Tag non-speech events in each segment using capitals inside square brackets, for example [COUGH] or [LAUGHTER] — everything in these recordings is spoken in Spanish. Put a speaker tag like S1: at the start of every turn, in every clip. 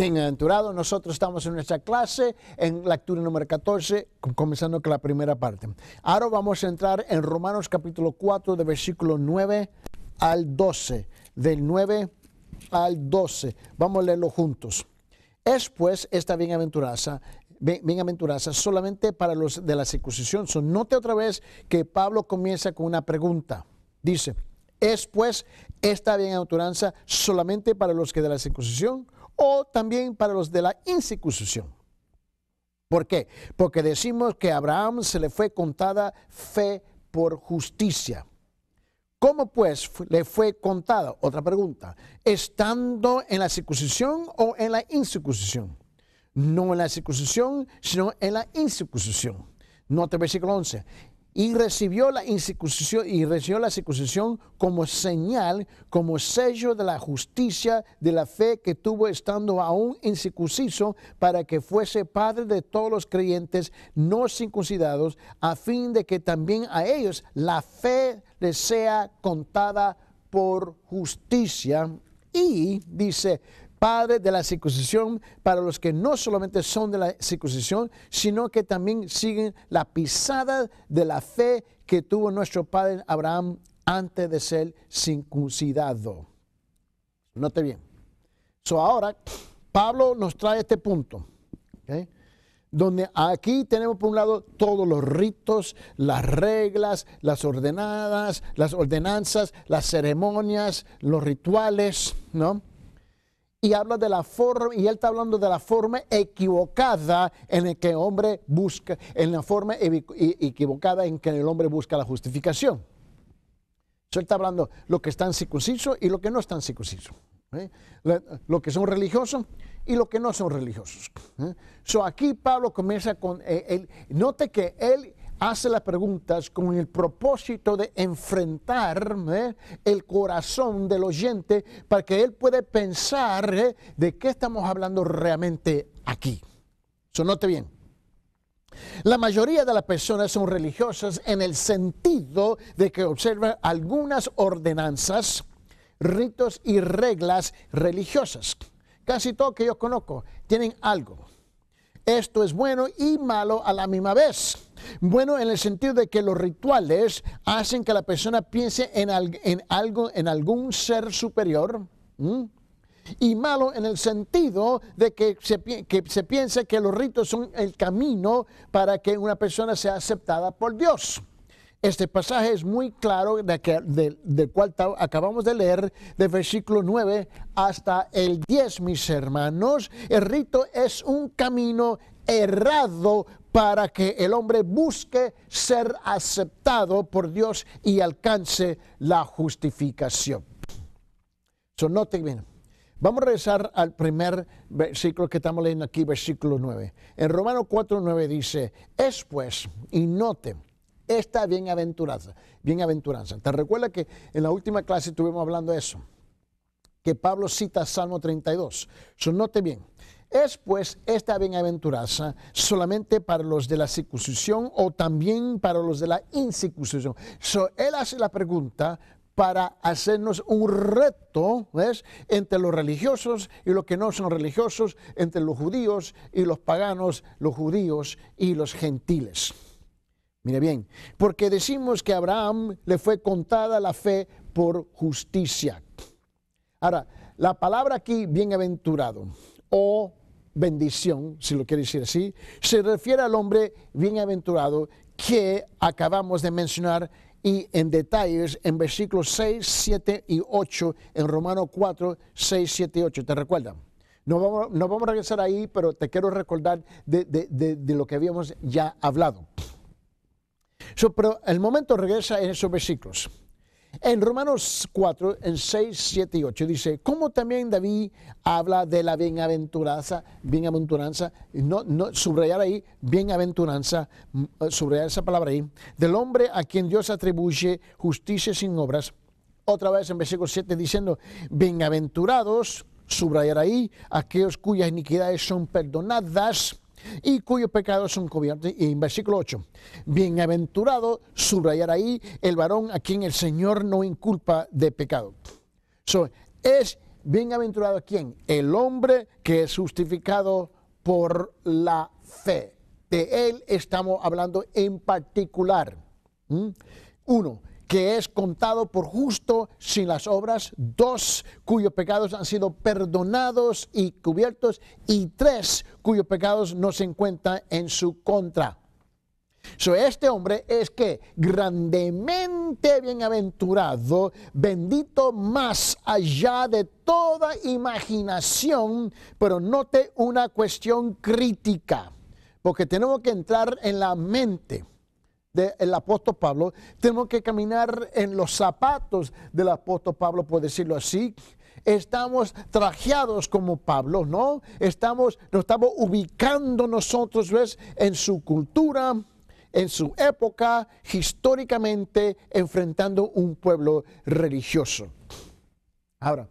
S1: Bienaventurados, nosotros estamos en nuestra clase en la lectura número 14, comenzando con la primera parte. Ahora vamos a entrar en Romanos capítulo 4, de versículo 9 al 12. Del 9 al 12. Vamos a leerlo juntos. Es pues esta bienaventuraza, solamente para los de la circuncisión. So, note otra vez que Pablo comienza con una pregunta. Dice, ¿es pues esta bienaventuranza solamente para los que de la circuncisión? o también para los de la incircuncisión. ¿Por qué? Porque decimos que a Abraham se le fue contada fe por justicia. ¿Cómo pues le fue contada? Otra pregunta. ¿Estando en la circuncisión o en la incircuncisión? No en la circuncisión, sino en la incircuncisión. Nota versículo 11 y recibió la y recibió la circuncisión como señal, como sello de la justicia de la fe que tuvo estando aún incircunciso para que fuese padre de todos los creyentes no circuncidados, a fin de que también a ellos la fe les sea contada por justicia. Y dice, Padre de la circuncisión para los que no solamente son de la circuncisión, sino que también siguen la pisada de la fe que tuvo nuestro padre Abraham antes de ser circuncidado. Note bien. So ahora, Pablo nos trae este punto. donde aquí tenemos por un lado todos los ritos, las reglas, las ordenadas, las ordenanzas, las ceremonias, los rituales, ¿no? y habla de la forma, y él está hablando de la forma equivocada en el que el hombre busca, en la forma equivocada en que el hombre busca la justificación. él está hablando lo que está en circunciso y lo que no están en ¿eh? Lo que son religiosos y lo que no son religiosos. ¿eh? aquí Pablo comienza con, eh, él, note que él hace las preguntas con el propósito de enfrentar el corazón del oyente para que él pueda pensar eh, de qué estamos hablando realmente aquí. Sonote bien. La mayoría de las personas son religiosas en el sentido de que observan algunas ordenanzas, ritos y reglas religiosas. Casi todos que yo conozco tienen algo esto es bueno y malo a la misma vez. Bueno, en el sentido de que los rituales hacen que la persona piense en, algo, en algún ser superior. Y malo en el sentido de que se, que se piensa que los ritos son el camino para que una persona sea aceptada por Dios. Este pasaje es muy claro de que, del cual acabamos de leer, de versículo 9 hasta el 10, mis hermanos. El rito es un camino errado para que el hombre busque ser aceptado por Dios y alcance la justificación. So, note bien. Vamos a regresar al primer versículo que estamos leyendo aquí, versículo 9. En Romano 4, 9 dice, es pues, y note, esta bienaventuranza. bienaventuranza. ¿Te recuerda que en la última clase estuvimos hablando de eso? Que Pablo cita Salmo 32. So, note bien. ¿Es pues esta bienaventuranza solamente para los de la circuncisión o también para los de la incircuncisión? So, él hace la pregunta para hacernos un reto, Entre los religiosos y los que no son religiosos, entre los judíos y los paganos, los judíos y los gentiles. Mire bien, porque decimos que a Abraham le fue contada la fe por justicia. Ahora, la palabra aquí, bienaventurado o bendición, si lo quiere decir así, se refiere al hombre bienaventurado que acabamos de mencionar y en detalles en versículos 6, 7 y 8 en Romano 4, 6, 7 y 8. ¿Te recuerdan? No vamos, vamos a regresar ahí, pero te quiero recordar de lo que habíamos ya hablado pero el momento regresa en esos versículos. En Romanos 4, en 6, 7 y 8 dice, como también David habla de la bienaventuranza, bienaventuranza, no, no, subrayar ahí, bienaventuranza, mm, eh, subrayar esa palabra ahí, del hombre a quien Dios atribuye justicia sin obras. Otra vez en versículo 7 diciendo, bienaventurados, subrayar ahí, aquellos cuyas iniquidades son perdonadas y cuyos pecados son cubiertos. Y en versículo 8, bienaventurado, subrayar ahí, el varón a quien el Señor no inculpa de pecado. So, es bienaventurado quien? El hombre que es justificado por la fe. De él estamos hablando en particular. ¿Mm? Uno, que es contado por justo sin las obras, dos cuyos pecados han sido perdonados y cubiertos, y tres cuyos pecados no se encuentran en su contra. So, este hombre es que grandemente bienaventurado, bendito más allá de toda imaginación, pero note una cuestión crítica, porque tenemos que entrar en la mente del apóstol Pablo, tenemos que caminar en los zapatos del apóstol Pablo, por decirlo así. Estamos trajeados como Pablo, ¿no? Estamos, nos estamos ubicando nosotros, ¿ves? En su cultura, en su época, históricamente, enfrentando un pueblo religioso. Ahora,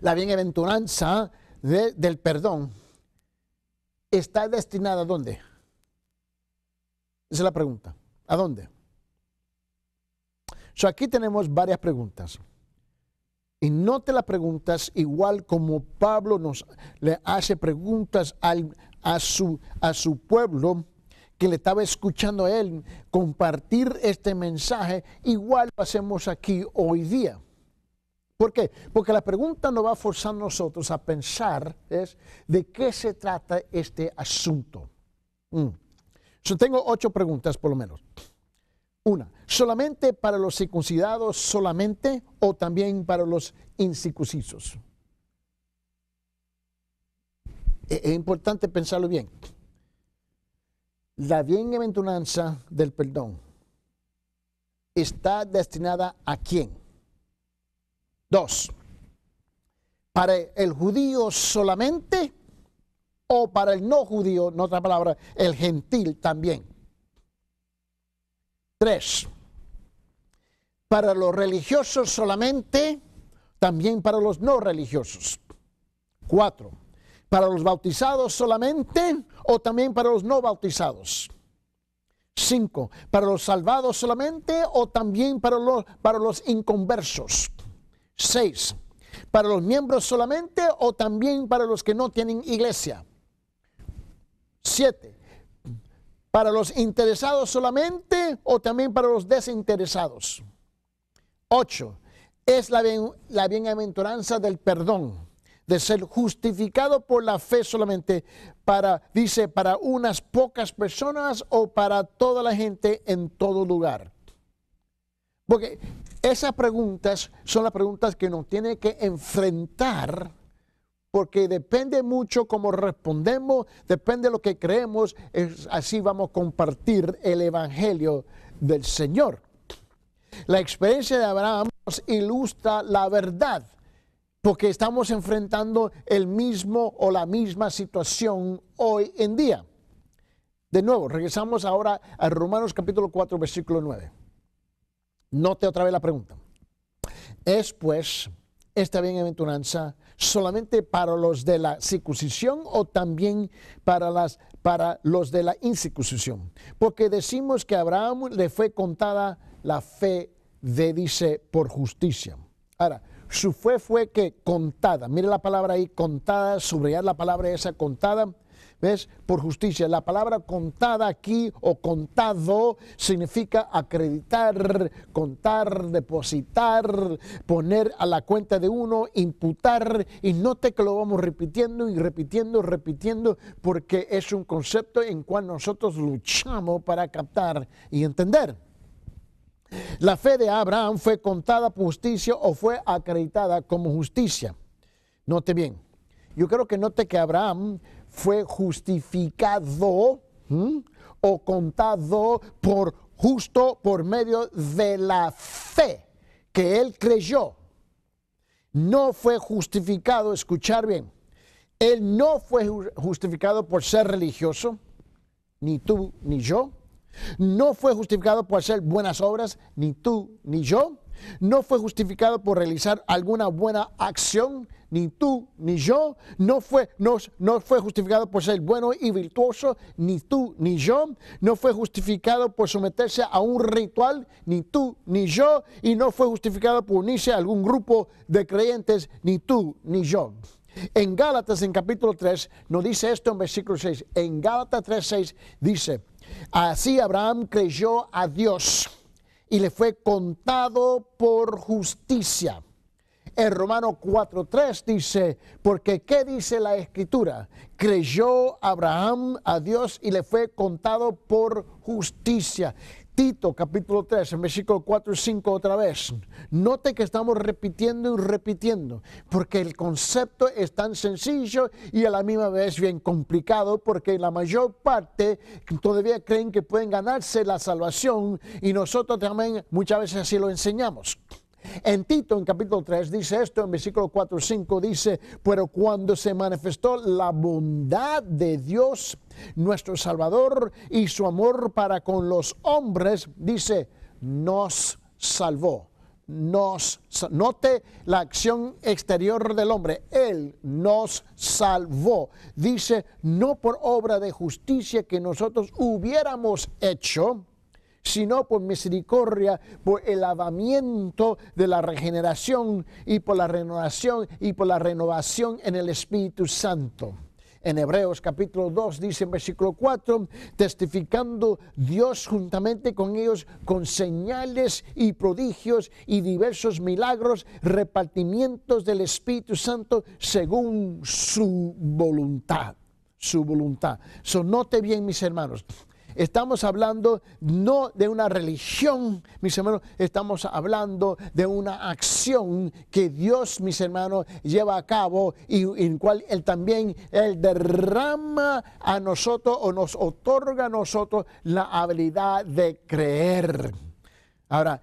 S1: la bienaventuranza del perdón está destinada a dónde? Esa es la pregunta. ¿A dónde? aquí tenemos varias preguntas. Y no te las preguntas igual como Pablo nos le hace preguntas al, a, su, a su pueblo que le estaba escuchando a él compartir este mensaje, igual lo hacemos aquí hoy día. ¿Por qué? Porque la pregunta nos va a forzar a nosotros a pensar es de qué se trata este asunto. Mm. Yo tengo ocho preguntas por lo menos. Una, ¿solamente para los circuncidados solamente o también para los incircuncisos? E-, es importante pensarlo bien. La bienaventuranza del perdón está destinada a quién? Dos, ¿para el judío solamente o para el no judío, en otra palabra, el gentil también. Tres, para los religiosos solamente, también para los no religiosos. Cuatro, para los bautizados solamente o también para los no bautizados. Cinco, para los salvados solamente o también para los, para los inconversos. Seis, para los miembros solamente o también para los que no tienen iglesia. Siete, ¿para los interesados solamente o también para los desinteresados? Ocho, es la, la bienaventuranza del perdón, de ser justificado por la fe solamente, para, dice, para unas pocas personas o para toda la gente en todo lugar. Porque esas preguntas son las preguntas que nos tiene que enfrentar porque depende mucho cómo respondemos, depende de lo que creemos, así vamos a compartir el Evangelio del Señor. La experiencia de Abraham nos ilustra la verdad, porque estamos enfrentando el mismo o la misma situación hoy en día. De nuevo, regresamos ahora a Romanos capítulo 4, versículo 9. Note otra vez la pregunta. Es pues esta bienaventuranza solamente para los de la circuncisión o también para, las, para los de la incircuncisión? Porque decimos que a Abraham le fue contada la fe de, dice, por justicia. Ahora, su fe fue que contada, mire la palabra ahí, contada, subrayar la palabra esa, contada, ¿Ves? Por justicia. La palabra contada aquí o contado significa acreditar, contar, depositar, poner a la cuenta de uno, imputar. Y note que lo vamos repitiendo y repitiendo, repitiendo, porque es un concepto en cual nosotros luchamos para captar y entender. La fe de Abraham fue contada por justicia o fue acreditada como justicia. Note bien. Yo creo que note que Abraham fue justificado o contado por justo por medio de la fe que él creyó. No fue justificado, escuchar bien, él no fue justificado por ser religioso, ni tú ni yo. No fue justificado por hacer buenas obras, ni tú ni yo no fue justificado por realizar alguna buena acción, ni tú ni yo, no fue, fue justificado por ser bueno y virtuoso, ni tú ni yo, no fue justificado por someterse a un ritual, ni tú ni yo, y no fue justificado por unirse a algún grupo de creyentes, ni tú ni yo. En Gálatas, en capítulo 3, nos dice esto en versículo 6. En Gálatas 3, 6 dice, así Abraham creyó a Dios y le fue contado por justicia. En Romano 4.3 dice, porque ¿qué dice la escritura? Creyó Abraham a Dios y le fue contado por justicia capítulo 3, en versículo 4 y 5 otra vez. Note que estamos repitiendo y repitiendo, porque el concepto es tan sencillo y a la misma vez bien complicado, porque la mayor parte todavía creen que pueden ganarse la salvación y nosotros también muchas veces así lo enseñamos. En Tito, en capítulo 3, dice esto, en versículo 4 5 dice, pero cuando se manifestó la bondad de Dios, nuestro Salvador, y su amor para con los hombres, dice, nos salvó. Nos, note la acción exterior del hombre. Él nos salvó. Dice, no por obra de justicia que nosotros hubiéramos hecho, sino por misericordia, por el lavamiento de la regeneración y por la renovación y por la renovación en el Espíritu Santo. En Hebreos capítulo 2 dice en versículo 4, testificando Dios juntamente con ellos con señales y prodigios y diversos milagros, repartimientos del Espíritu Santo según su voluntad. Su voluntad. So, note bien, mis hermanos, Estamos hablando no de una religión, mis hermanos, estamos hablando de una acción que Dios, mis hermanos, lleva a cabo y en cual Él también, Él derrama a nosotros o nos otorga a nosotros la habilidad de creer. Ahora,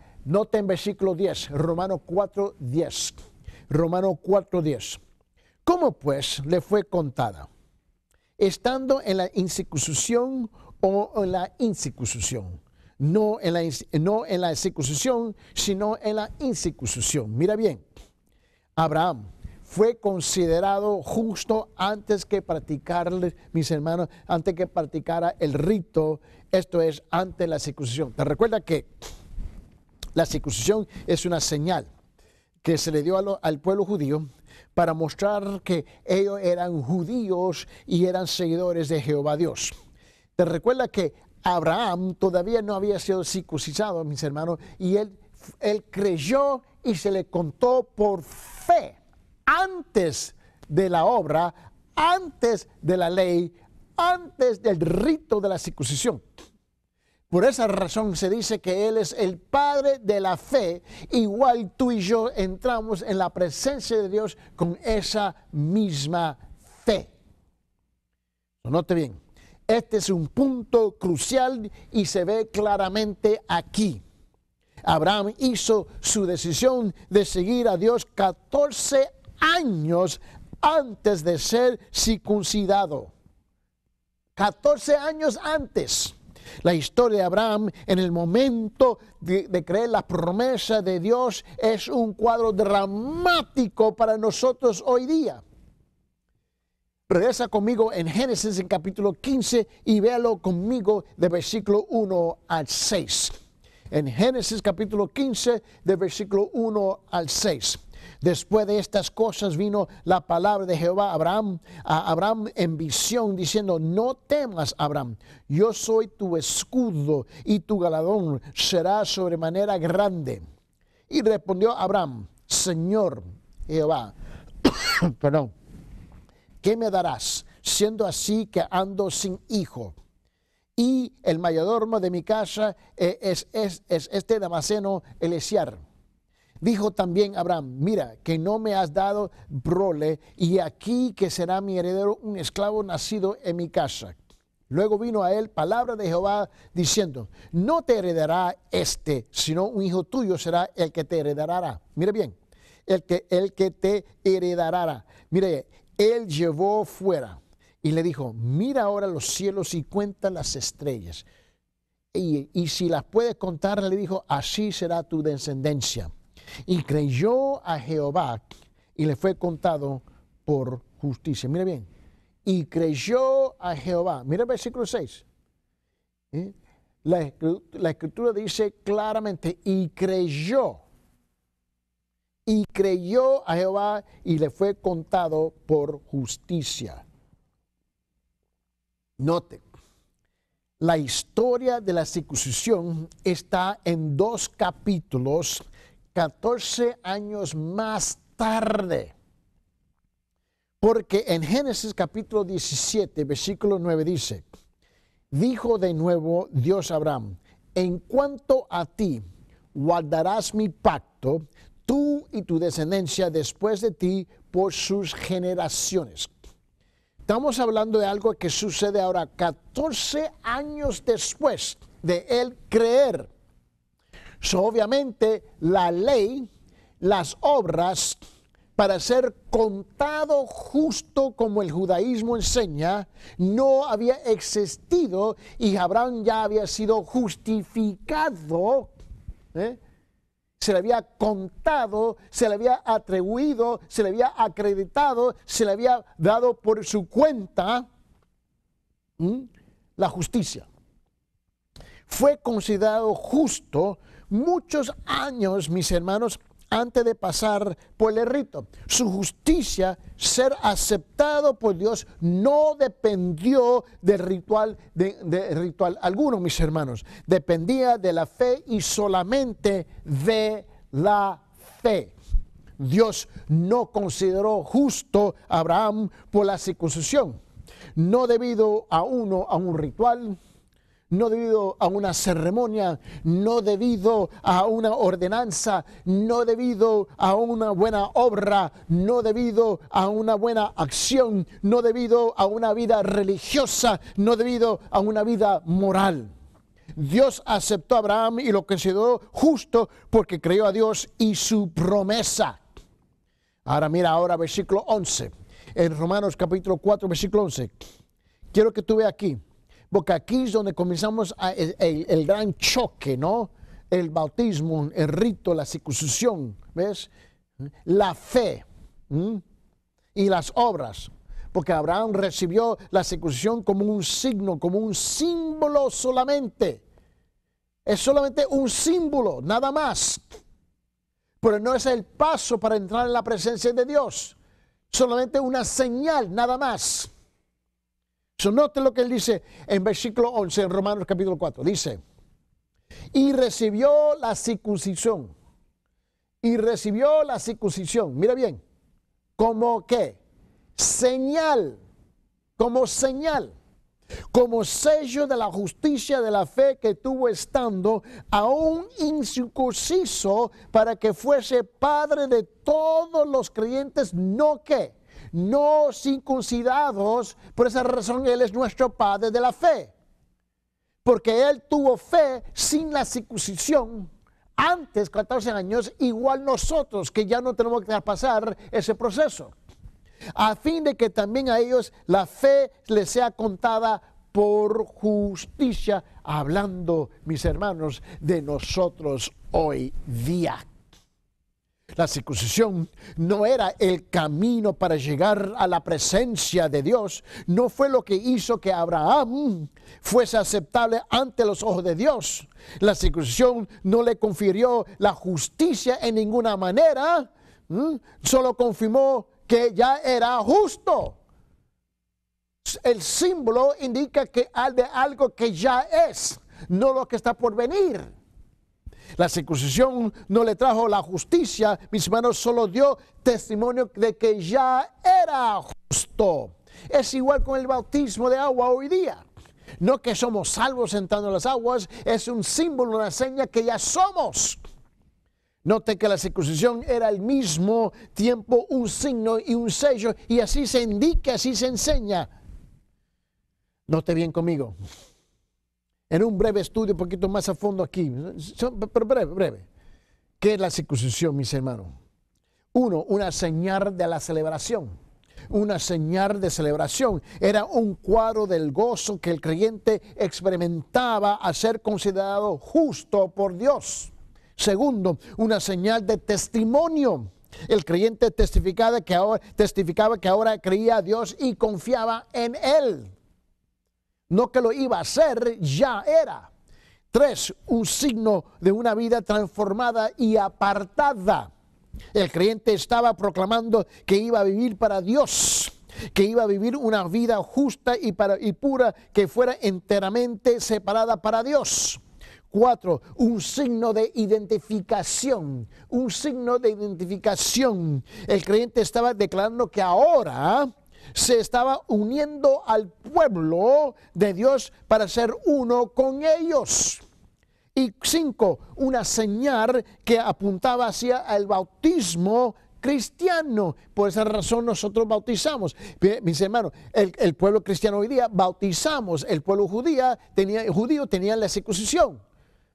S1: en versículo 10, Romano 4, 10. Romano 4, 10. ¿Cómo pues le fue contada? Estando en la institución o en la incircuncisión. No en la, no en la circuncisión, sino en la incircuncisión. Mira bien, Abraham fue considerado justo antes que practicarle, mis hermanos, antes que practicara el rito, esto es, antes la circuncisión. Te recuerda que la circuncisión es una señal que se le dio al pueblo judío para mostrar que ellos eran judíos y eran seguidores de Jehová Dios. Te recuerda que Abraham todavía no había sido circuncisado, mis hermanos, y él, él creyó y se le contó por fe antes de la obra, antes de la ley, antes del rito de la circuncisión. Por esa razón se dice que Él es el Padre de la fe, igual tú y yo entramos en la presencia de Dios con esa misma fe. Note bien, este es un punto crucial y se ve claramente aquí. Abraham hizo su decisión de seguir a Dios 14 años antes de ser circuncidado. 14 años antes. La historia de Abraham en el momento de, creer la promesa de Dios es un cuadro dramático para nosotros hoy día. Regresa conmigo en Génesis en capítulo 15 y véalo conmigo de versículo 1 al 6. En Génesis capítulo 15 de versículo 1 al 6. Después de estas cosas vino la palabra de Jehová a Abraham, a Abraham en visión, diciendo, no temas, Abraham, yo soy tu escudo y tu galadón será sobremanera grande. Y respondió Abraham, Señor Jehová, [COUGHS] perdón, ¿qué me darás? Siendo así que ando sin hijo. Y el mayordomo de mi casa eh, es, este Damaseno Elesiar. Dijo también Abraham, mira que no me has dado brole y aquí que será mi heredero un esclavo nacido en mi casa. Luego vino a él palabra de Jehová diciendo, no te heredará este, sino un hijo tuyo será el que te heredará. Mire bien, el que, el que te heredará. Mire, él llevó fuera y le dijo, mira ahora los cielos y cuenta las estrellas. Y, si las puedes contar, le dijo, así será tu descendencia. Y creyó a Jehová y le fue contado por justicia. Mira bien, y creyó a Jehová. Mira el versículo 6. ¿Eh? la escritura dice claramente, y creyó y creyó a Jehová y le fue contado por justicia. Note, la historia de la circuncisión está en dos capítulos, 14 años más tarde. Porque en Génesis capítulo 17, versículo 9 dice, dijo de nuevo Dios a Abraham, en cuanto a ti, guardarás mi pacto tú y tu descendencia después de ti por sus generaciones. Estamos hablando de algo que sucede ahora 14 años después de él creer. obviamente la ley, las obras, para ser contado justo como el judaísmo enseña, no había existido y Abraham ya había sido justificado. ¿eh? se le había contado, se le había atribuido, se le había acreditado, se le había dado por su cuenta la justicia. Fue considerado justo muchos años, mis hermanos, antes de pasar por el rito. Su justicia, ser aceptado por Dios, no dependió del ritual, de, ritual alguno, mis hermanos. Dependía de la fe y solamente de la fe. Dios no consideró justo a Abraham por la circuncisión, no debido a uno, a un ritual, no debido a una ceremonia, no debido a una ordenanza, no debido a una buena obra, no debido a una buena acción, no debido a una vida religiosa, no debido a una vida moral. Dios aceptó a Abraham y lo consideró justo porque creyó a Dios y su promesa. Ahora mira ahora versículo 11, en Romanos capítulo 4, versículo 11. Quiero que tú veas aquí porque aquí es donde comenzamos el, gran choque, ¿no? El bautismo, el rito, la circuncisión, ¿ves? La fe y las obras, porque Abraham recibió la circuncisión como un signo, como un símbolo solamente. Es solamente un símbolo, nada más. Pero no es el paso para entrar en la presencia de Dios. Solamente una señal, nada más note lo que él dice en versículo 11, en Romanos capítulo 4. Dice, y recibió la circuncisión. Y recibió la circuncisión. Mira bien, como qué señal, como señal, como sello de la justicia de la fe que tuvo estando a un incircunciso para que fuese padre de todos los creyentes, no que no circuncidados. Por esa razón Él es nuestro Padre de la fe. Porque Él tuvo fe sin la circuncisión antes, 14 años, igual nosotros, que ya no tenemos que pasar ese proceso. A fin de que también a ellos la fe les sea contada por justicia, hablando, mis hermanos, de nosotros hoy día. La circuncisión no era el camino para llegar a la presencia de Dios, no fue lo que hizo que Abraham fuese aceptable ante los ojos de Dios. La circuncisión no le confirió la justicia en ninguna manera, solo confirmó que ya era justo. El símbolo indica que de algo que ya es, no lo que está por venir. La circuncisión no le trajo la justicia, mis hermanos, solo dio testimonio de que ya era justo. Es igual con el bautismo de agua hoy día. No que somos salvos sentando en las aguas, es un símbolo, una seña que ya somos. Note que la circuncisión era al mismo tiempo un signo y un sello, y así se indica, así se enseña. Note bien conmigo en un breve estudio, un poquito más a fondo aquí, pero breve, breve. ¿Qué es la circuncisión, mis hermanos? Uno, una señal de la celebración. Una señal de celebración. Era un cuadro del gozo que el creyente experimentaba al ser considerado justo por Dios. Segundo, una señal de testimonio. El creyente testificaba que ahora, testificaba que ahora creía a Dios y confiaba en Él no que lo iba a hacer, ya era. Tres, un signo de una vida transformada y apartada. El creyente estaba proclamando que iba a vivir para Dios, que iba a vivir una vida justa y, para, y pura que fuera enteramente separada para Dios. Cuatro, un signo de identificación, un signo de identificación. El creyente estaba declarando que ahora se estaba uniendo al pueblo de Dios para ser uno con ellos. Y cinco, una señal que apuntaba hacia el bautismo cristiano. Por esa razón nosotros bautizamos. Mis hermanos, el, pueblo cristiano hoy día bautizamos. El pueblo judía tenía, el judío tenía la circuncisión.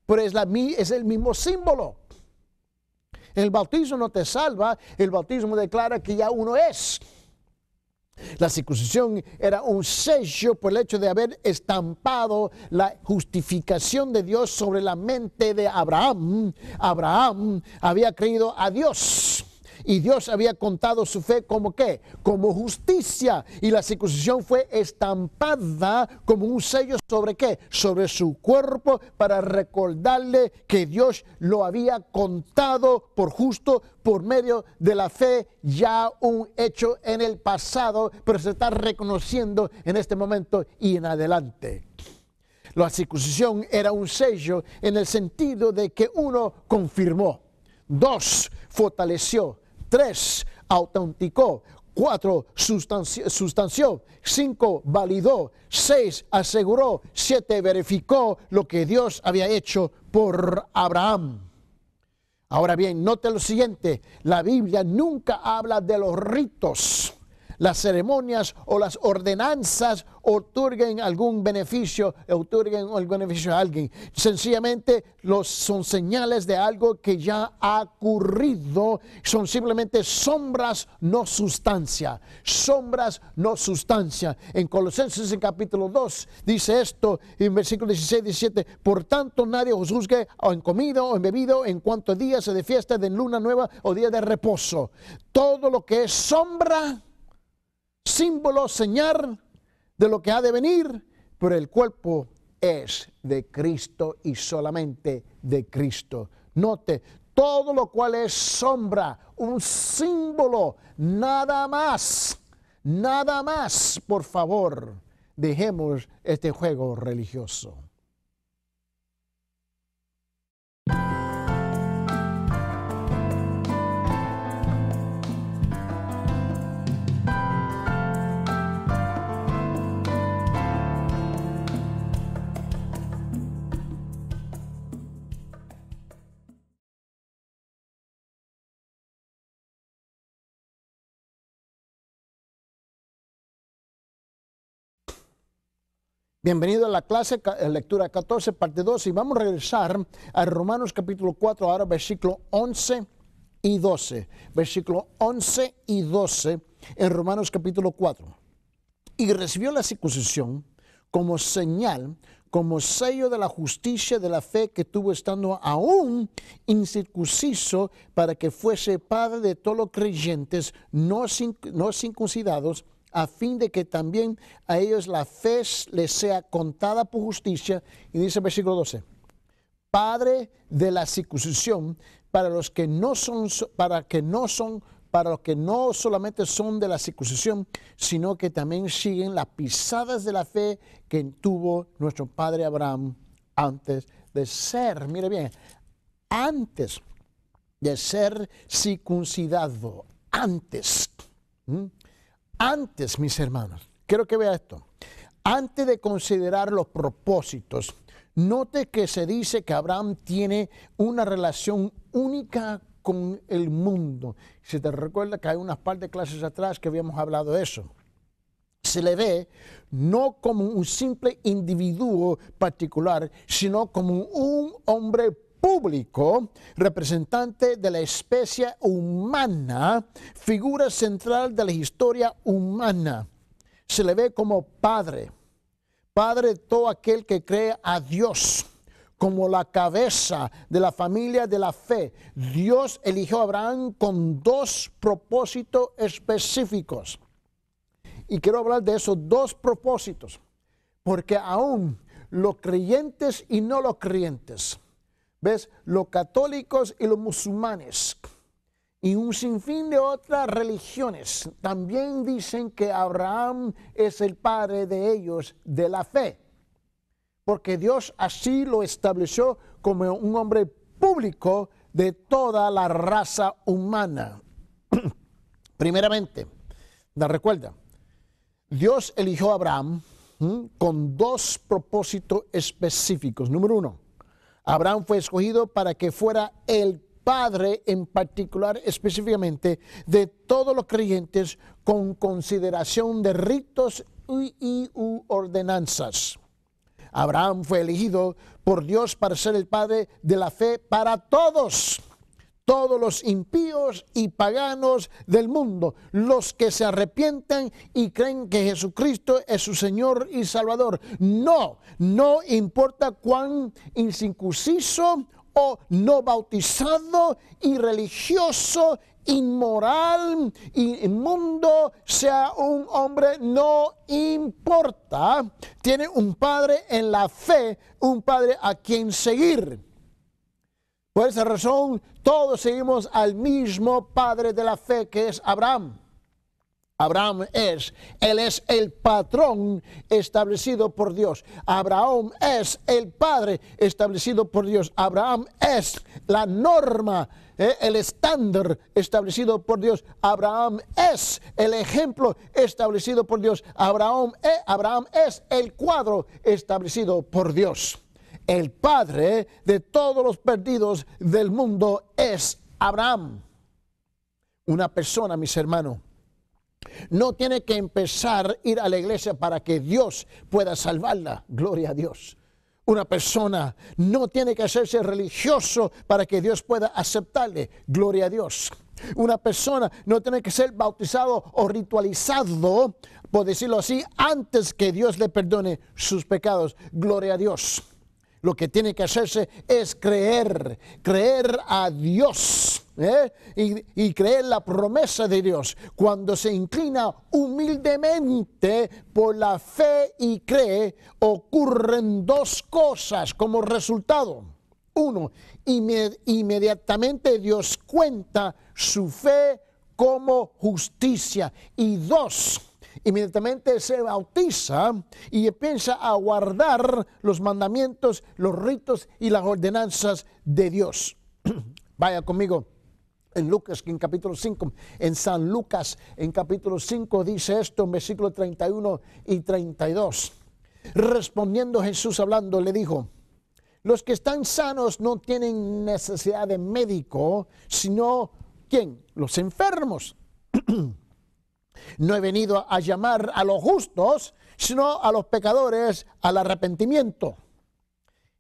S1: Pero es, la, es el mismo símbolo. El bautismo no te salva, el bautismo declara que ya uno es. La circuncisión era un sello por el hecho de haber estampado la justificación de Dios sobre la mente de Abraham. Abraham había creído a Dios y Dios había contado su fe como qué? Como justicia. Y la circuncisión fue estampada como un sello sobre qué? Sobre su cuerpo para recordarle que Dios lo había contado por justo por medio de la fe, ya un hecho en el pasado, pero se está reconociendo en este momento y en adelante. La circuncisión era un sello en el sentido de que uno confirmó, dos fortaleció, 3. Autenticó. 4. Sustanció, sustanció. 5. Validó. 6. Aseguró. 7. Verificó lo que Dios había hecho por Abraham. Ahora bien, note lo siguiente. La Biblia nunca habla de los ritos las ceremonias o las ordenanzas otorguen algún beneficio, otorguen algún beneficio a alguien. Sencillamente los, son señales de algo que ya ha ocurrido, son simplemente sombras, no sustancia. Sombras, no sustancia. En Colosenses en capítulo 2 dice esto, en versículo 16, 17, por tanto nadie os juzgue o en comida o en bebido en cuanto a días de fiesta, de luna nueva o día de reposo. Todo lo que es sombra, símbolo, señal de lo que ha de venir, pero el cuerpo es de Cristo y solamente de Cristo. Note, todo lo cual es sombra, un símbolo, nada más, nada más, por favor, dejemos este juego religioso. Bienvenido a la clase, eh, lectura 14, parte 2, y vamos a regresar a Romanos capítulo 4, ahora versículo 11 y 12. Versículo 11 y 12 en Romanos capítulo 4. Y recibió la circuncisión como señal, como sello de la justicia de la fe que tuvo estando aún incircunciso para que fuese padre de todos los creyentes no, no circuncidados a fin de que también a ellos la fe les sea contada por justicia. Y dice el versículo 12, Padre de la circuncisión para los que no son, para que no son para los que no solamente son de la circuncisión, sino que también siguen las pisadas de la fe que tuvo nuestro padre Abraham antes de ser, mire bien, antes de ser circuncidado, antes. Antes, mis hermanos, quiero que vea esto. Antes de considerar los propósitos, note que se dice que Abraham tiene una relación única con el mundo. Si te recuerda que hay unas par de clases atrás que habíamos hablado de eso. Se le ve no como un simple individuo particular, sino como un hombre público, representante de la especie humana, figura central de la historia humana. Se le ve como padre, padre de todo aquel que cree a Dios como la cabeza de la familia de la fe. Dios eligió a Abraham con dos propósitos específicos. Y quiero hablar de esos dos propósitos, porque aún los creyentes y no los creyentes, ¿Ves? Los católicos y los musulmanes y un sinfín de otras religiones también dicen que Abraham es el padre de ellos de la fe, porque Dios así lo estableció como un hombre público de toda la raza humana. [CLEARS THROAT] Primeramente, ¿la recuerda? Dios eligió a Abraham con dos propósitos específicos. Número uno, Abraham fue escogido para que fuera el padre en particular específicamente de todos los creyentes con consideración de ritos y, ordenanzas. Abraham fue elegido por Dios para ser el padre de la fe para todos todos los impíos y paganos del mundo, los que se arrepientan y creen que Jesucristo es su Señor y Salvador. No, no importa cuán incircunciso o no bautizado y religioso, inmoral y inmundo sea un hombre, no importa. Tiene un padre en la fe, un padre a quien seguir. Por esa razón, todos seguimos al mismo Padre de la fe que es Abraham. Abraham es, él es el patrón establecido por Dios. Abraham es el padre establecido por Dios. Abraham es la norma, eh, el estándar establecido por Dios. Abraham es el ejemplo establecido por Dios. Abraham, eh, Abraham es el cuadro establecido por Dios. El padre de todos los perdidos del mundo es Abraham. Una persona, mis hermanos, no tiene que empezar a ir a la iglesia para que Dios pueda salvarla. Gloria a Dios. Una persona no tiene que hacerse religioso para que Dios pueda aceptarle. Gloria a Dios. Una persona no tiene que ser bautizado o ritualizado, por decirlo así, antes que Dios le perdone sus pecados. Gloria a Dios lo que tiene que hacerse es creer, creer a Dios. ¿eh? Y, creer la promesa de Dios cuando se inclina humildemente por la fe y cree ocurren dos cosas como resultado uno, inmediatamente Dios cuenta su fe como justicia. Y dos, Inmediatamente se bautiza y empieza a guardar los mandamientos, los ritos y las ordenanzas de Dios. [CLEARS THROAT] Vaya conmigo en Lucas, en capítulo 5, en San Lucas, en capítulo 5, dice esto en versículo 31 y 32. Respondiendo Jesús hablando, le dijo, los que están sanos no tienen necesidad de médico, sino, ¿quién? Los enfermos. [CLEARS THROAT] No he venido a llamar a los justos, sino a los pecadores al arrepentimiento.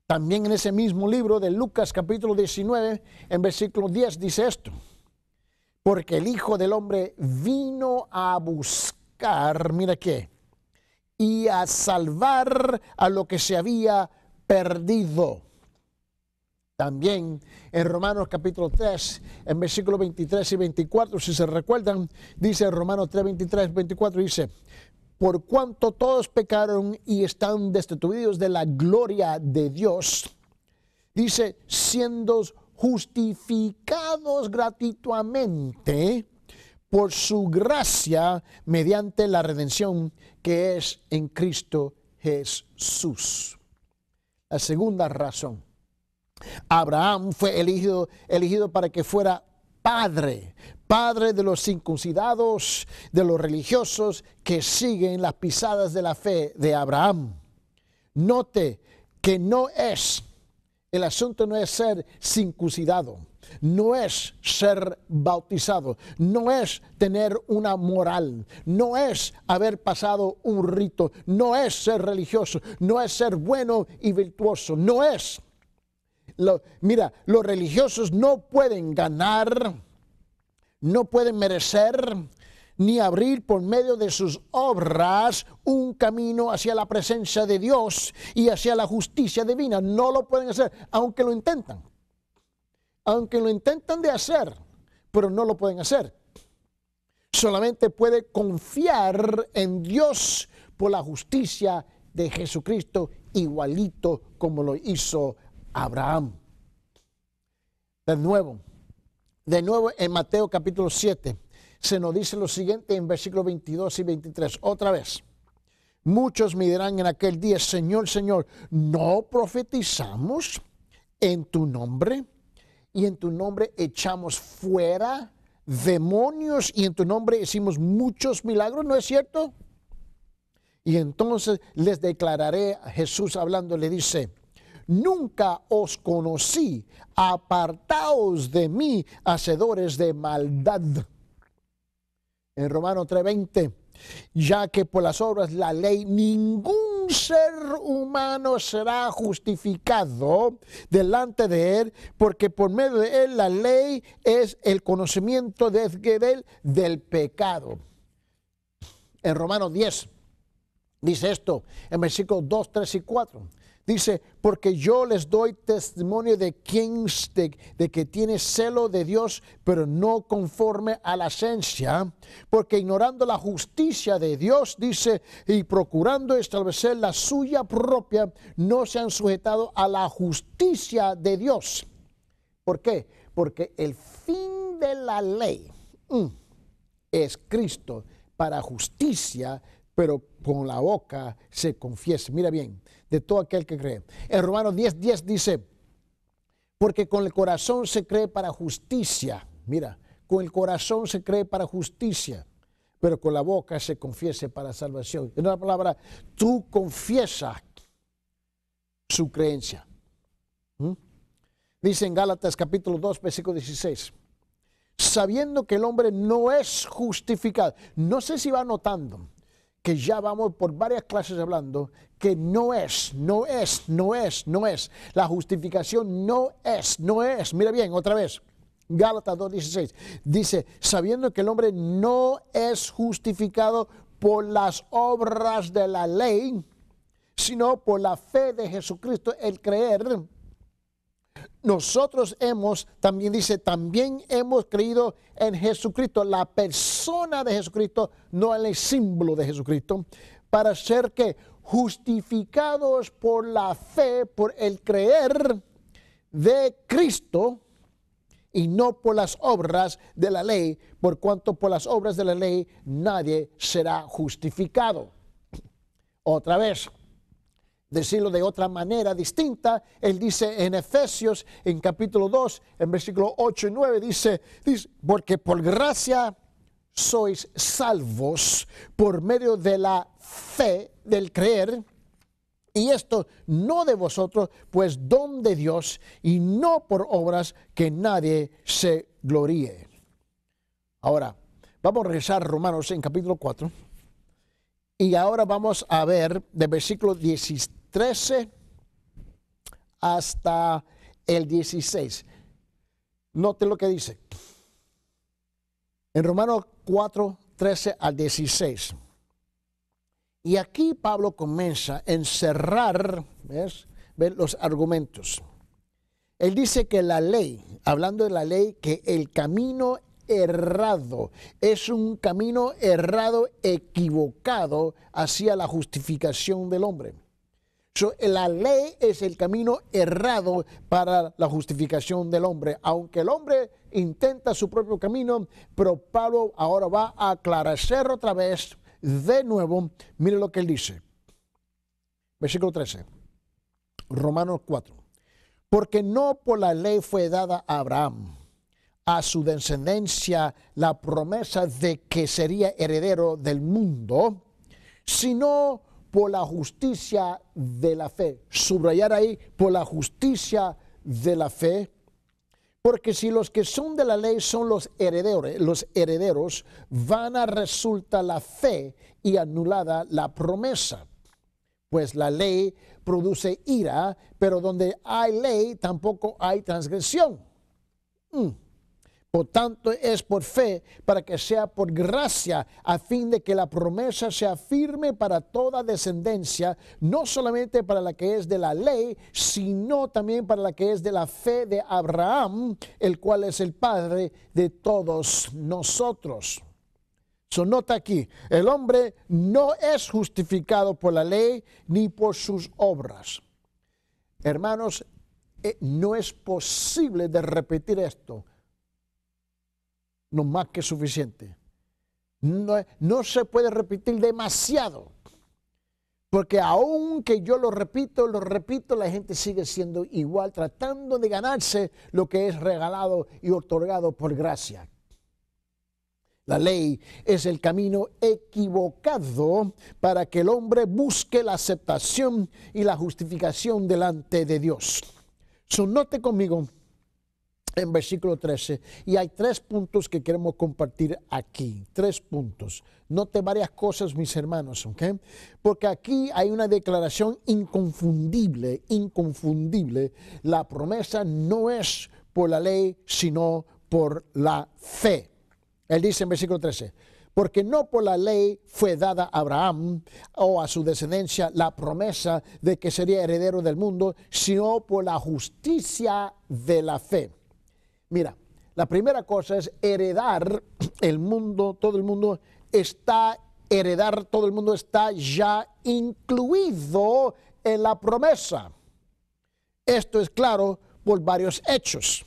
S1: También en ese mismo libro de Lucas capítulo 19, en versículo 10 dice esto, porque el Hijo del Hombre vino a buscar, mira qué, y a salvar a lo que se había perdido. También en Romanos capítulo 3, en versículo 23 y 24, si se recuerdan, dice Romanos 3, 23, 24, dice, por cuanto todos pecaron y están destituidos de la gloria de Dios, dice, siendo justificados gratuitamente por su gracia mediante la redención que es en Cristo Jesús. La segunda razón Abraham fue elegido, elegido para que fuera padre, padre de los circuncidados, de los religiosos que siguen las pisadas de la fe de Abraham. Note que no es, el asunto no es ser circuncidado, no es ser bautizado, no es tener una moral, no es haber pasado un rito, no es ser religioso, no es ser bueno y virtuoso, no es mira, los religiosos no pueden ganar, no pueden merecer, ni abrir por medio de sus obras un camino hacia la presencia de Dios y hacia la justicia divina. No lo pueden hacer, aunque lo intentan. Aunque lo intentan de hacer, pero no lo pueden hacer. Solamente puede confiar en Dios por la justicia de Jesucristo, igualito como lo hizo Abraham. De nuevo, de nuevo en Mateo capítulo 7 se nos dice lo siguiente en versículos 22 y 23. Otra vez, muchos me dirán en aquel día, Señor, Señor, ¿no profetizamos en tu nombre? Y en tu nombre echamos fuera demonios y en tu nombre hicimos muchos milagros, ¿no es cierto? Y entonces les declararé, a Jesús hablando, le dice, nunca os conocí, apartaos de mí, hacedores de maldad. En Romano 3:20, ya que por las obras la ley ningún ser humano será justificado delante de él, porque por medio de él la ley es el conocimiento de él del pecado. En Romano 10 dice esto, en versículos 2, 3 y 4 Dice, porque yo les doy testimonio de quien, de, que tiene celo de Dios, pero no conforme a la esencia, porque ignorando la justicia de Dios, dice, y procurando establecer la suya propia, no se han sujetado a la justicia de Dios. ¿Por qué? Porque el fin de la ley mm, es Cristo para justicia, pero con la boca se confiesa. Mira bien, de todo aquel que cree. En Romanos 10, 10 dice, porque con el corazón se cree para justicia. Mira, con el corazón se cree para justicia, pero con la boca se confiese para salvación. En una palabra, tú confiesas su creencia. ¿Mm? Dice en Gálatas capítulo 2, versículo 16, sabiendo que el hombre no es justificado. No sé si va notando que ya vamos por varias clases hablando, que no es, no es, no es, no es. La justificación no es, no es. Mira bien, otra vez. Gálatas 2.16 dice, sabiendo que el hombre no es justificado por las obras de la ley, sino por la fe de Jesucristo, el creer, nosotros hemos, también dice, también hemos creído en Jesucristo, la persona de Jesucristo, no en el símbolo de Jesucristo, para ser que justificados por la fe, por el creer de Cristo y no por las obras de la ley, por cuanto por las obras de la ley nadie será justificado. Otra vez, decirlo de otra manera distinta, él dice en Efesios, en capítulo 2, en versículo 8 y 9, dice, porque por gracia sois salvos por medio de la fe, del creer, y esto no de vosotros, pues don de Dios, y no por obras que nadie se gloríe. Ahora, vamos a regresar Romanos en capítulo 4, y ahora vamos a ver De versículo 16 13 hasta el 16. Note lo que dice. En Romanos 4, 13 al 16. Y aquí Pablo comienza a encerrar ¿ves? ver los argumentos. Él dice que la ley, hablando de la ley, que el camino errado es un camino errado, equivocado hacia la justificación del hombre la ley es el camino errado para la justificación del hombre. Aunque el hombre intenta su propio camino, pero Pablo ahora va a aclarar otra vez, de nuevo, mire lo que él dice. Versículo 13, Romanos 4. Porque no por la ley fue dada a Abraham, a su descendencia, la promesa de que sería heredero del mundo, sino por la justicia de la fe. Subrayar ahí, por la justicia de la fe. Porque si los que son de la ley son los herederos, los herederos, a resulta la fe y anulada la promesa. Pues la ley produce ira, pero donde hay ley tampoco hay transgresión. Mm. Por tanto, es por fe, para que sea por gracia, a fin de que la promesa sea firme para toda descendencia, no solamente para la que es de la ley, sino también para la que es de la fe de Abraham, el cual es el Padre de todos nosotros. So, nota aquí, el hombre no es justificado por la ley ni por sus obras. Hermanos, eh, no es posible de repetir esto no más que suficiente. No, se puede repetir demasiado. Porque aunque yo lo repito, lo repito, la gente sigue siendo igual, tratando de ganarse lo que es regalado y otorgado por gracia. La ley es el camino equivocado para que el hombre busque la aceptación y la justificación delante de Dios. su note conmigo en versículo 13. Y hay tres puntos que queremos compartir aquí. Tres puntos. Note varias cosas, mis hermanos, ¿ok? Porque aquí hay una declaración inconfundible, inconfundible. La promesa no es por la ley, sino por la fe. Él dice en versículo 13, porque no por la ley fue dada a Abraham o a su descendencia la promesa de que sería heredero del mundo, sino por la justicia de la fe. Mira, la primera cosa es heredar el mundo, todo el mundo está, heredar, todo el mundo está ya incluido en la promesa. Esto es claro por varios hechos.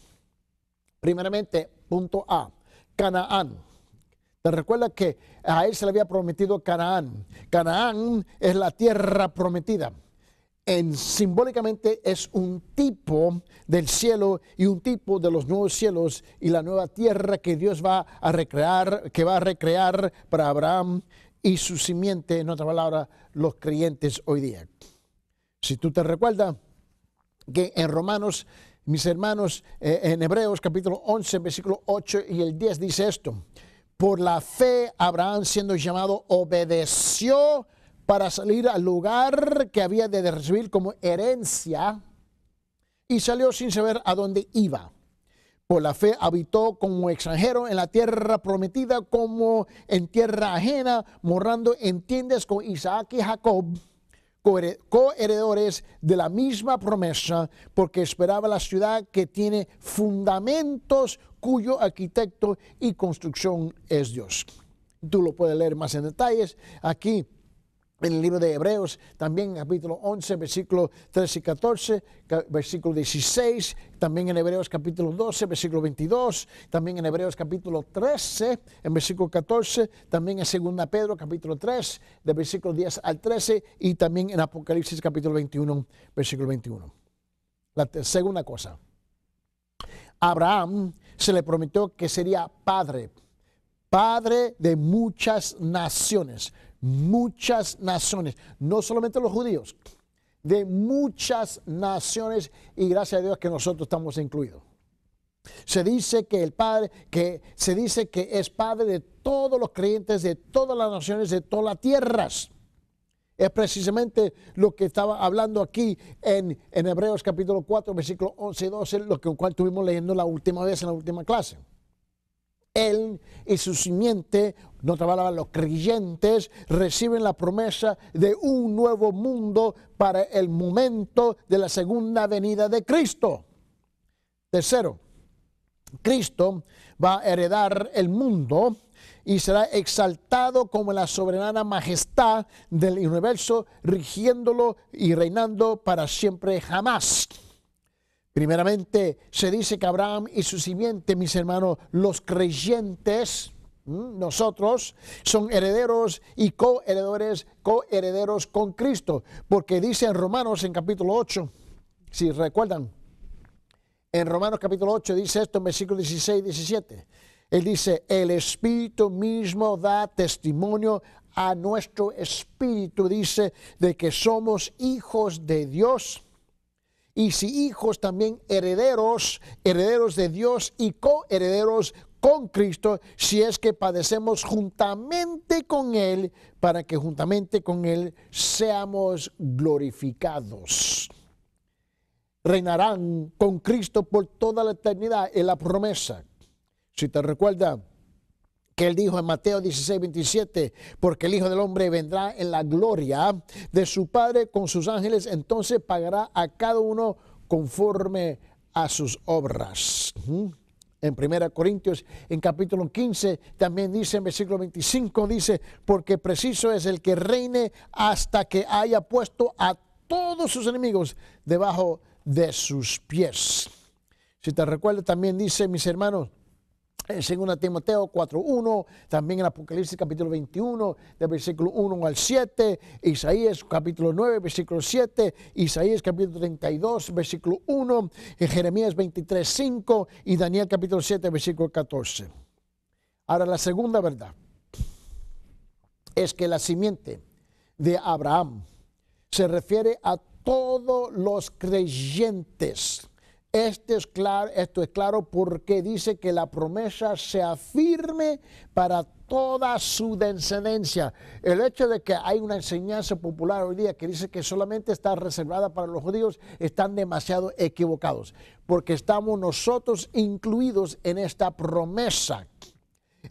S1: Primeramente, punto A, Canaán. Te recuerda que a él se le había prometido Canaán. Canaán es la tierra prometida simbólicamente es un tipo del cielo y un tipo de los nuevos cielos y la nueva tierra que Dios va a recrear, que va a recrear para Abraham y su simiente, en otra palabra, los creyentes hoy día. Si tú te recuerdas que en Romanos, mis hermanos, eh, en Hebreos capítulo 11, versículo 8 y el 10 dice esto, por la fe Abraham siendo llamado obedeció para salir al lugar que había de recibir como herencia y salió sin saber a dónde iba. Por la fe habitó como extranjero en la tierra prometida, como en tierra ajena, morando en tiendas con Isaac y Jacob, coheredores de la misma promesa, porque esperaba la ciudad que tiene fundamentos cuyo arquitecto y construcción es Dios. Tú lo puedes leer más en detalles aquí en el libro de Hebreos, también capítulo 11, versículo 13 y 14, versículo 16, también en Hebreos capítulo 12, versículo 22, también en Hebreos capítulo 13, en versículo 14, también en 2 Pedro capítulo 3, de versículo 10 al 13, y también en Apocalipsis capítulo 21, versículo 21. La segunda cosa, Abraham se le prometió que sería padre, padre de muchas naciones muchas naciones, no solamente los judíos, de muchas naciones y gracias a Dios que nosotros estamos incluidos. Se dice que el Padre, que se dice que es Padre de todos los creyentes, de todas las naciones, de todas las tierras. Es precisamente lo que estaba hablando aquí en, en Hebreos capítulo 4, versículo 11 y 12, lo que cual estuvimos leyendo la última vez en la última clase él y su simiente, no trabajaban los creyentes, reciben la promesa de un nuevo mundo para el momento de la segunda venida de Cristo. Tercero, Cristo va a heredar el mundo y será exaltado como la soberana majestad del universo, rigiéndolo y reinando para siempre jamás. Primeramente, se dice que Abraham y su simiente, mis hermanos, los creyentes, nosotros, son herederos y coheredores, coherederos con Cristo. Porque dice en Romanos en capítulo 8, si recuerdan, en Romanos capítulo 8 dice esto en versículo 16 y 17. Él dice, el Espíritu mismo da testimonio a nuestro espíritu, dice, de que somos hijos de Dios y si hijos también herederos, herederos de Dios y coherederos con Cristo, si es que padecemos juntamente con Él, para que juntamente con Él seamos glorificados. Reinarán con Cristo por toda la eternidad en la promesa. Si te recuerdas, que él dijo en Mateo 16, 27, porque el Hijo del Hombre vendrá en la gloria de su Padre con sus ángeles, entonces pagará a cada uno conforme a sus obras. En 1 Corintios, en capítulo 15, también dice en versículo 25, dice, porque preciso es el que reine hasta que haya puesto a todos sus enemigos debajo de sus pies. Si te recuerdas, también dice, mis hermanos, en 2 Timoteo 4.1, también en Apocalipsis capítulo 21, del versículo 1 al 7, Isaías capítulo 9, versículo 7, Isaías capítulo 32, versículo 1, en Jeremías 23.5 y Daniel capítulo 7, versículo 14. Ahora la segunda verdad es que la simiente de Abraham se refiere a todos los creyentes es claro, esto es claro porque dice que la promesa se afirme para toda su descendencia. El hecho de que hay una enseñanza popular hoy día que dice que solamente está reservada para los judíos están demasiado equivocados, porque estamos nosotros incluidos en esta promesa.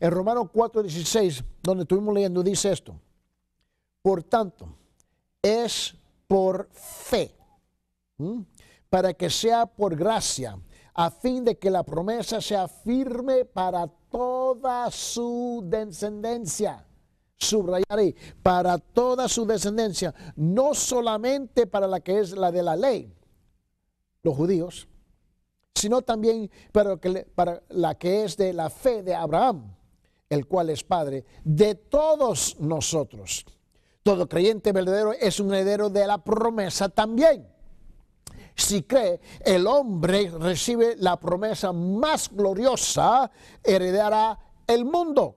S1: En Romanos 4:16, donde estuvimos leyendo, dice esto. Por tanto, es por fe. ¿Mm? para que sea por gracia, a fin de que la promesa sea firme para toda su descendencia. Subrayaré, para toda su descendencia, no solamente para la que es la de la ley, los judíos, sino también para, para la que es de la fe de Abraham, el cual es Padre de todos nosotros. Todo creyente verdadero es un heredero de la promesa también si cree, el hombre recibe la promesa más gloriosa, heredará el mundo,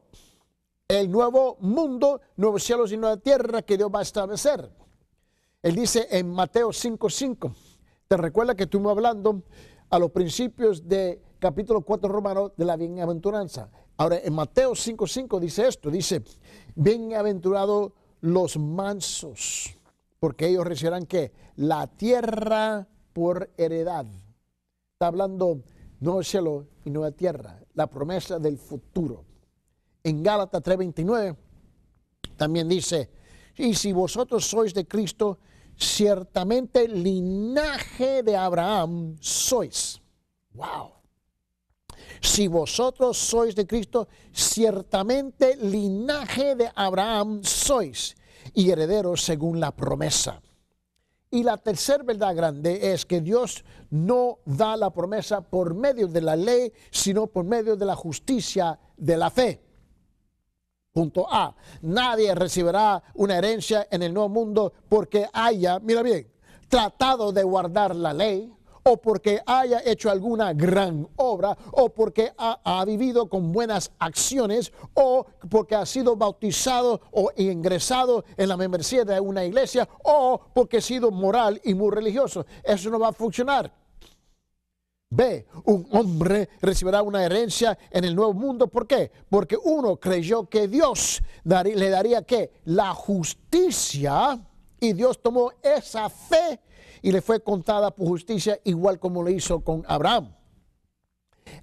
S1: el nuevo mundo, nuevos cielos y nueva tierra que Dios va a establecer. Él dice en Mateo 5:5, te recuerda que estuvimos hablando a los principios de capítulo 4 romano de la bienaventuranza. Ahora, en Mateo 5:5 dice esto, dice, bienaventurados los mansos, porque ellos recibirán que la tierra por heredad. Está hablando nuevo cielo y nueva tierra, la promesa del futuro. En Gálatas 3:29 también dice, y si vosotros sois de Cristo, ciertamente linaje de Abraham sois. Wow. Si vosotros sois de Cristo, ciertamente linaje de Abraham sois y herederos según la promesa. Y la tercera verdad grande es que Dios no da la promesa por medio de la ley, sino por medio de la justicia de la fe. Punto A. Nadie recibirá una herencia en el nuevo mundo porque haya, mira bien, tratado de guardar la ley, o porque haya hecho alguna gran obra, o porque ha, vivido con buenas acciones, o porque ha sido bautizado o ingresado en la membresía de una iglesia, o porque ha sido moral y muy religioso. Eso no va a funcionar. B, un hombre recibirá una herencia en el nuevo mundo. ¿Por qué? Porque uno creyó que Dios le daría que la justicia y Dios tomó esa fe y le fue contada por justicia igual como lo hizo con Abraham.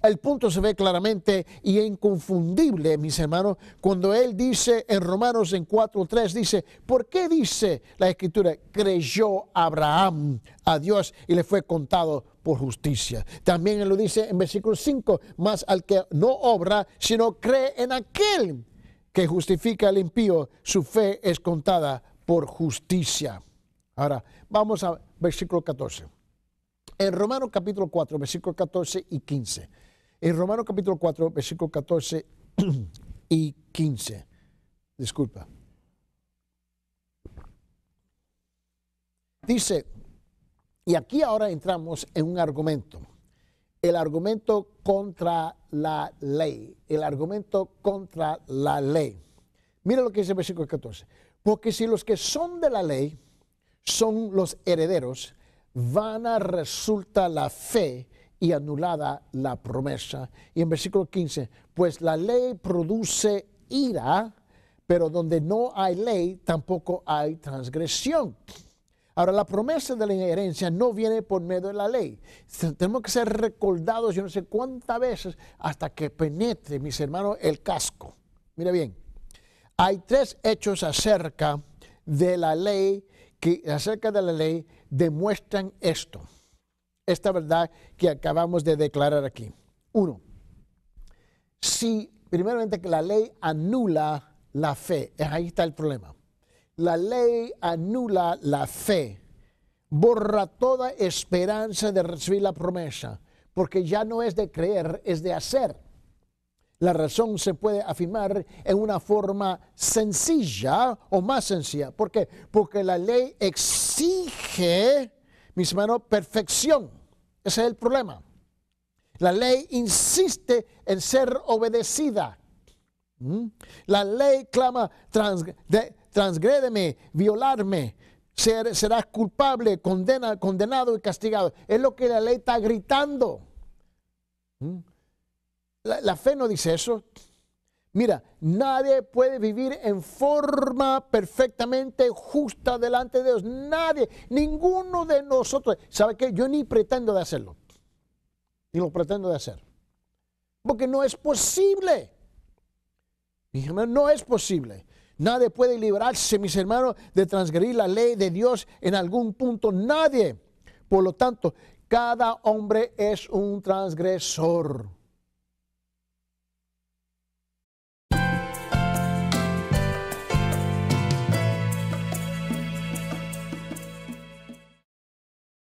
S1: El punto se ve claramente y es inconfundible, mis hermanos, cuando él dice en Romanos en 4.3, dice, ¿por qué dice la escritura? Creyó Abraham a Dios y le fue contado por justicia. También él lo dice en versículo 5, más al que no obra, sino cree en aquel que justifica al impío, su fe es contada por justicia. Ahora, vamos a versículo 14. En Romanos capítulo 4, versículo 14 y 15. En Romanos capítulo 4, versículo 14 [CLEARS THROAT] y 15. Disculpa. Dice, y aquí ahora entramos en un argumento. El argumento contra la ley. El argumento contra la ley. Mira lo que dice el versículo 14. Porque si los que son de la ley son los herederos, vana resulta la fe y anulada la promesa. Y en versículo 15, pues la ley produce ira, pero donde no hay ley tampoco hay transgresión. Ahora, la promesa de la inherencia no viene por medio de la ley. Tenemos que ser recordados, yo no sé cuántas veces, hasta que penetre, mis hermanos, el casco. Mira bien, hay tres hechos acerca de la ley que acerca de la ley demuestran esto, esta verdad que acabamos de declarar aquí. Uno, si primeramente que la ley anula la fe, eh, ahí está el problema. La ley anula la fe, borra toda esperanza de recibir la promesa, porque ya no es de creer, es de hacer. La razón se puede afirmar en una forma sencilla o más sencilla. ¿Por qué? Porque la ley exige, mis hermanos, perfección. Ese es el problema. La ley insiste en ser obedecida. ¿Mm? La ley clama, transgrédeme, violarme, serás culpable, condena, condenado y castigado. Es lo que la ley está gritando. ¿Mm? La, fe no dice eso. Mira, nadie puede vivir en forma perfectamente justa delante de Dios. Nadie, ninguno de nosotros. ¿Sabe qué? Yo ni pretendo de hacerlo. Ni lo pretendo de hacer. Porque no es posible. Mis hermanos, no es posible. Nadie puede librarse, mis hermanos, de transgredir la ley de Dios en algún punto. Nadie. Por lo tanto, cada hombre es un transgresor.